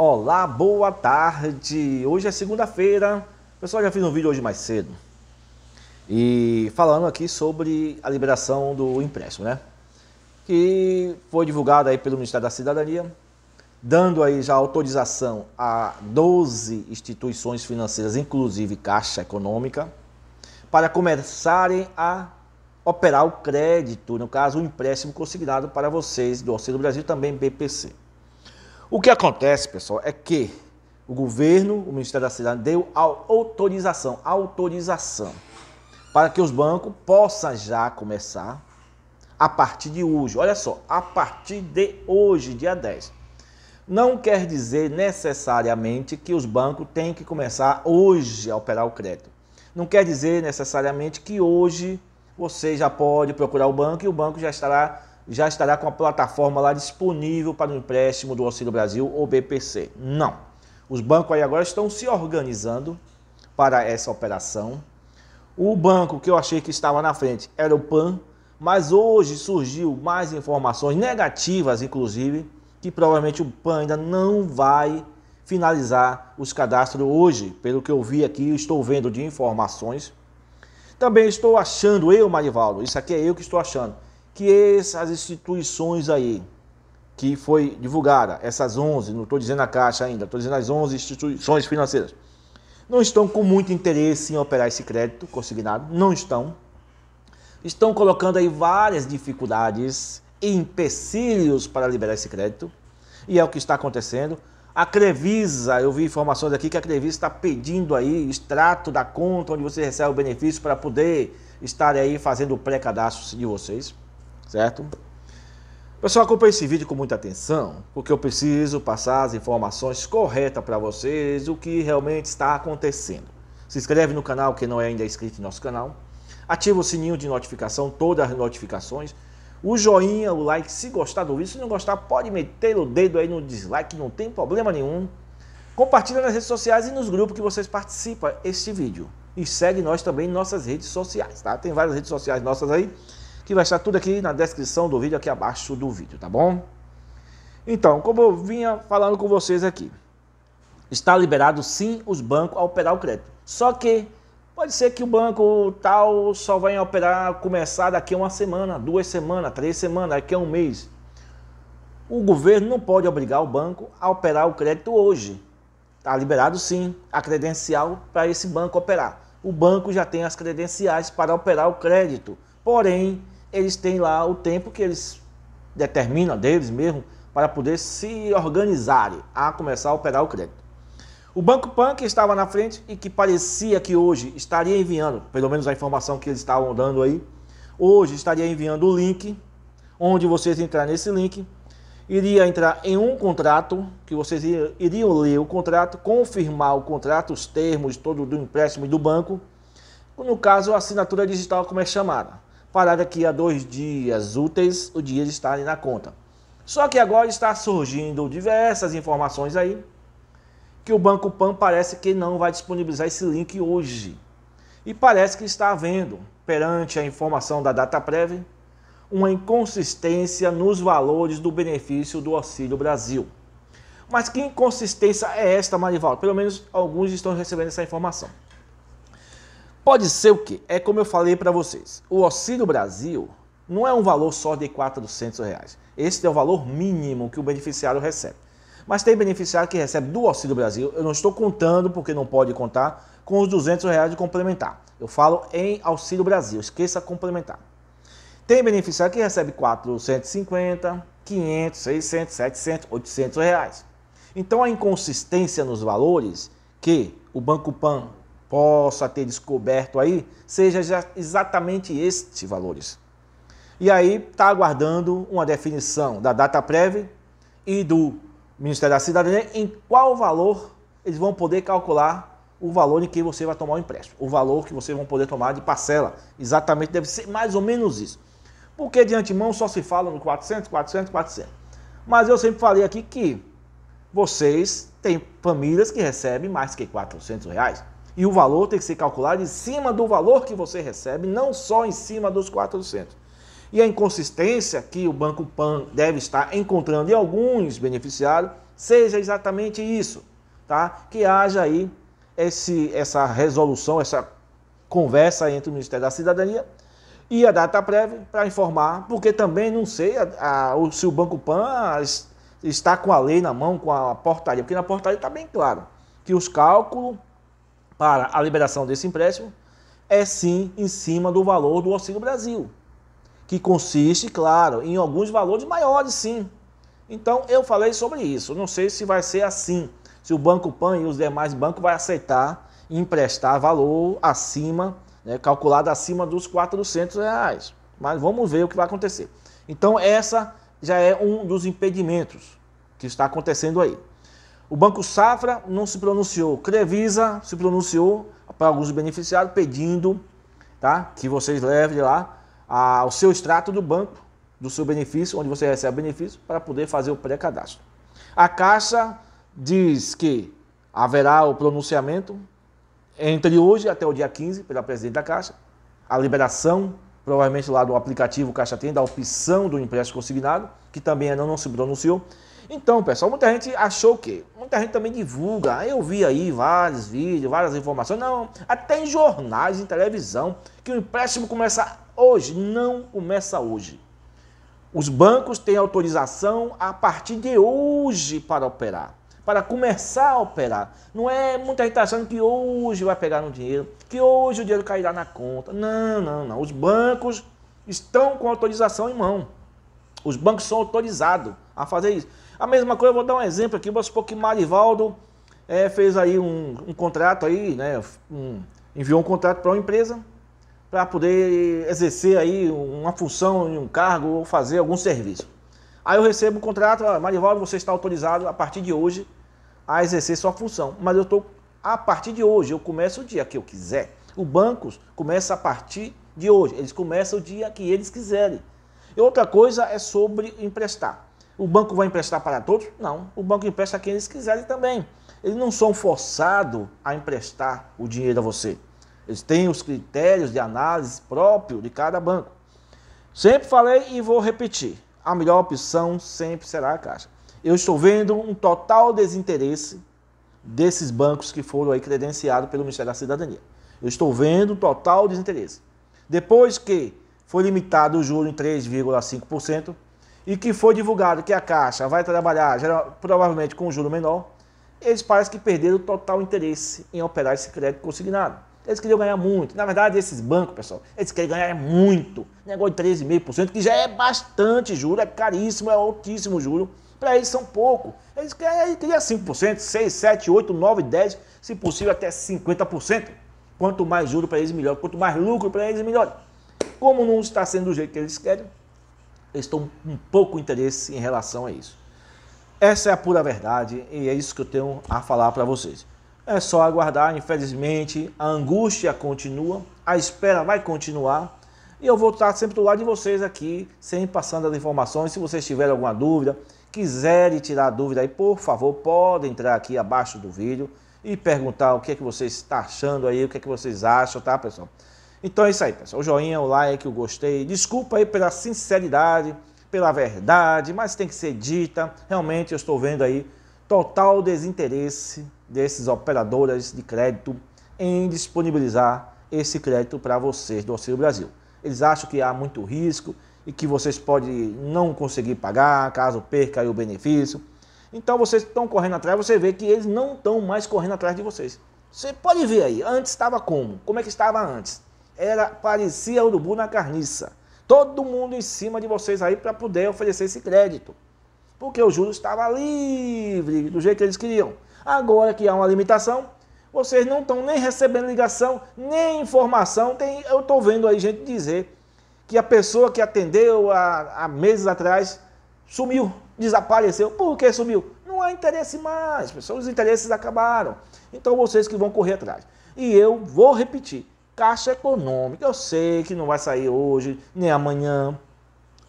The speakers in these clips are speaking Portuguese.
Olá, boa tarde. Hoje é segunda-feira. Pessoal, já fiz um vídeo hoje mais cedo. E falando aqui sobre a liberação do empréstimo, né? Que foi divulgada aí pelo Ministério da Cidadania, dando aí já autorização a 12 instituições financeiras, inclusive Caixa Econômica, para começarem a operar o crédito, no caso, o empréstimo consignado para vocês do Auxílio Brasil, também BPC. O que acontece, pessoal, é que o governo, o Ministério da Cidade, deu autorização, autorização para que os bancos possam já começar a partir de hoje. Olha só, a partir de hoje, dia 10. Não quer dizer necessariamente que os bancos têm que começar hoje a operar o crédito. Não quer dizer necessariamente que hoje você já pode procurar o banco e o banco já estará já estará com a plataforma lá disponível para o empréstimo do Auxílio Brasil ou BPC. Não. Os bancos aí agora estão se organizando para essa operação. O banco que eu achei que estava na frente era o PAN, mas hoje surgiu mais informações negativas, inclusive, que provavelmente o PAN ainda não vai finalizar os cadastros hoje, pelo que eu vi aqui, estou vendo de informações. Também estou achando, eu, Marivaldo, isso aqui é eu que estou achando, que essas instituições aí, que foi divulgada, essas 11, não estou dizendo a Caixa ainda, estou dizendo as 11 instituições financeiras, não estão com muito interesse em operar esse crédito consignado, não estão. Estão colocando aí várias dificuldades e empecilhos para liberar esse crédito, e é o que está acontecendo. A Crevisa, eu vi informações aqui que a Crevisa está pedindo aí extrato da conta onde você recebe o benefício para poder estar aí fazendo o pré-cadastro de vocês certo? Pessoal, acompanhe esse vídeo com muita atenção, porque eu preciso passar as informações corretas para vocês, o que realmente está acontecendo. Se inscreve no canal quem não é ainda inscrito em nosso canal, ativa o sininho de notificação, todas as notificações, o joinha, o like, se gostar do vídeo, se não gostar, pode meter o dedo aí no dislike, não tem problema nenhum. Compartilha nas redes sociais e nos grupos que vocês participam este vídeo. E segue nós também em nossas redes sociais, tá? Tem várias redes sociais nossas aí que vai estar tudo aqui na descrição do vídeo, aqui abaixo do vídeo, tá bom? Então, como eu vinha falando com vocês aqui, está liberado sim os bancos a operar o crédito. Só que pode ser que o banco tal só vai operar, começar daqui a uma semana, duas semanas, três semanas, daqui a um mês. O governo não pode obrigar o banco a operar o crédito hoje. Está liberado sim a credencial para esse banco operar. O banco já tem as credenciais para operar o crédito. Porém, eles têm lá o tempo que eles determinam deles mesmo para poder se organizarem a começar a operar o crédito. O Banco Pan, que estava na frente e que parecia que hoje estaria enviando, pelo menos a informação que eles estavam dando aí, hoje estaria enviando o link, onde vocês entrar nesse link, iria entrar em um contrato, que vocês iriam ler o contrato, confirmar o contrato, os termos todo do empréstimo e do banco, no caso a assinatura digital como é chamada para daqui a dois dias úteis o dinheiro estarem na conta. Só que agora está surgindo diversas informações aí que o Banco Pan parece que não vai disponibilizar esse link hoje. E parece que está havendo, perante a informação da data prévia uma inconsistência nos valores do benefício do Auxílio Brasil. Mas que inconsistência é esta, Marivaldo? Pelo menos alguns estão recebendo essa informação. Pode ser o quê? É como eu falei para vocês. O Auxílio Brasil não é um valor só de 400 reais. Esse é o valor mínimo que o beneficiário recebe. Mas tem beneficiário que recebe do Auxílio Brasil, eu não estou contando porque não pode contar, com os 200 reais de complementar. Eu falo em Auxílio Brasil, esqueça complementar. Tem beneficiário que recebe 450, 500, 600, 700, 800 reais. Então a inconsistência nos valores que o Banco Pan possa ter descoberto aí seja exatamente estes valores. E aí está aguardando uma definição da data prévia e do Ministério da Cidadania em qual valor eles vão poder calcular o valor em que você vai tomar o empréstimo, o valor que vocês vão poder tomar de parcela. Exatamente deve ser mais ou menos isso. Porque de antemão só se fala no 400, 400, 400. Mas eu sempre falei aqui que vocês têm famílias que recebem mais que 400 reais. E o valor tem que ser calculado em cima do valor que você recebe, não só em cima dos 400. E a inconsistência que o Banco PAN deve estar encontrando em alguns beneficiários seja exatamente isso, tá? Que haja aí esse, essa resolução, essa conversa entre o Ministério da Cidadania e a data prévia para informar, porque também não sei a, a, se o Banco PAN está com a lei na mão, com a portaria, porque na portaria está bem claro que os cálculos para a liberação desse empréstimo é sim em cima do valor do Auxílio Brasil, que consiste, claro, em alguns valores maiores, sim. Então eu falei sobre isso. Não sei se vai ser assim, se o Banco Pan e os demais bancos vão aceitar emprestar valor acima, né, calculado acima dos 400 reais. Mas vamos ver o que vai acontecer. Então essa já é um dos impedimentos que está acontecendo aí. O Banco Safra não se pronunciou. Crevisa se pronunciou para alguns beneficiários pedindo tá, que vocês levem lá a, o seu extrato do banco, do seu benefício, onde você recebe benefício, para poder fazer o pré-cadastro. A Caixa diz que haverá o pronunciamento entre hoje até o dia 15 pela presidente da Caixa, a liberação provavelmente lá do aplicativo Caixa Tem, da opção do empréstimo consignado, que também ainda não se pronunciou, então, pessoal, muita gente achou que muita gente também divulga. Ah, eu vi aí vários vídeos, várias informações, não, até em jornais, em televisão, que o empréstimo começa hoje, não começa hoje. Os bancos têm autorização a partir de hoje para operar, para começar a operar. Não é muita gente tá achando que hoje vai pegar no dinheiro, que hoje o dinheiro cairá na conta. Não, não, não. Os bancos estão com autorização em mão. Os bancos são autorizados a fazer isso. A mesma coisa, eu vou dar um exemplo aqui, Vamos supor que Marivaldo é, fez aí um, um, contrato aí, né? Um, enviou um contrato para uma empresa para poder exercer aí uma função em um cargo ou fazer algum serviço. Aí eu recebo o um contrato, Marivaldo, você está autorizado a partir de hoje a exercer sua função. Mas eu estou, a partir de hoje, eu começo o dia que eu quiser. O banco começa a partir de hoje, eles começam o dia que eles quiserem. E outra coisa é sobre emprestar. O banco vai emprestar para todos? Não. O banco empresta a quem eles quiserem também. Eles não são forçados a emprestar o dinheiro a você. Eles têm os critérios de análise próprio de cada banco. Sempre falei e vou repetir: a melhor opção sempre será a Caixa. Eu estou vendo um total desinteresse desses bancos que foram aí credenciados pelo Ministério da Cidadania. Eu estou vendo um total desinteresse. Depois que foi limitado o juro em 3,5%, e que foi divulgado que a Caixa vai trabalhar geral, provavelmente com um juro menor, eles parecem que perderam total interesse em operar esse crédito consignado. Eles queriam ganhar muito. Na verdade, esses bancos, pessoal, eles querem ganhar é muito. Negócio de 13,5%, que já é bastante juro, é caríssimo, é altíssimo juro. Para eles são pouco. Eles querem, queriam 5%, 6, 7, 8, 9, 10, se possível até 50%. Quanto mais juro para eles, melhor. Quanto mais lucro para eles, melhor. Como não está sendo do jeito que eles querem, Estou com um pouco interesse em relação a isso. Essa é a pura verdade e é isso que eu tenho a falar para vocês. É só aguardar, infelizmente, a angústia continua, a espera vai continuar e eu vou estar sempre do lado de vocês aqui, sempre passando as informações. Se vocês tiverem alguma dúvida, quiserem tirar dúvida aí, por favor, podem entrar aqui abaixo do vídeo e perguntar o que é que vocês estão tá achando aí, o que é que vocês acham, tá, pessoal? Então é isso aí, pessoal. O joinha, o like, o gostei. Desculpa aí pela sinceridade, pela verdade, mas tem que ser dita. Realmente eu estou vendo aí total desinteresse desses operadores de crédito em disponibilizar esse crédito para vocês do Auxílio Brasil. Eles acham que há muito risco e que vocês podem não conseguir pagar caso perca o benefício. Então vocês estão correndo atrás, você vê que eles não estão mais correndo atrás de vocês. Você pode ver aí, antes estava como? Como é que estava antes? era parecia urubu na carniça. Todo mundo em cima de vocês aí para poder oferecer esse crédito. Porque o juros estava livre, do jeito que eles queriam. Agora que há uma limitação, vocês não estão nem recebendo ligação, nem informação. Tem, eu estou vendo aí gente dizer que a pessoa que atendeu há, há meses atrás sumiu, desapareceu. Por que sumiu? Não há interesse mais, pessoal. Os interesses acabaram. Então vocês que vão correr atrás. E eu vou repetir Caixa Econômica. Eu sei que não vai sair hoje, nem amanhã,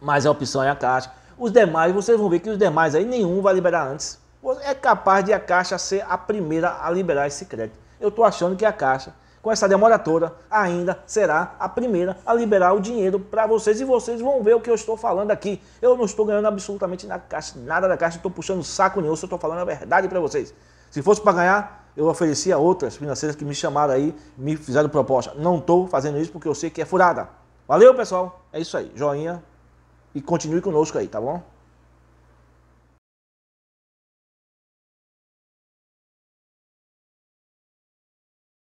mas a opção é a Caixa. Os demais, vocês vão ver que os demais aí nenhum vai liberar antes. É capaz de a Caixa ser a primeira a liberar esse crédito. Eu estou achando que a Caixa, com essa demora toda, ainda será a primeira a liberar o dinheiro para vocês. E vocês vão ver o que eu estou falando aqui. Eu não estou ganhando absolutamente nada da Caixa, nada da Caixa. Estou puxando saco nenhum, só estou falando a verdade para vocês. Se fosse para ganhar, eu ofereci a outras financeiras que me chamaram aí, me fizeram proposta. Não estou fazendo isso porque eu sei que é furada. Valeu, pessoal. É isso aí. Joinha. E continue conosco aí, tá bom?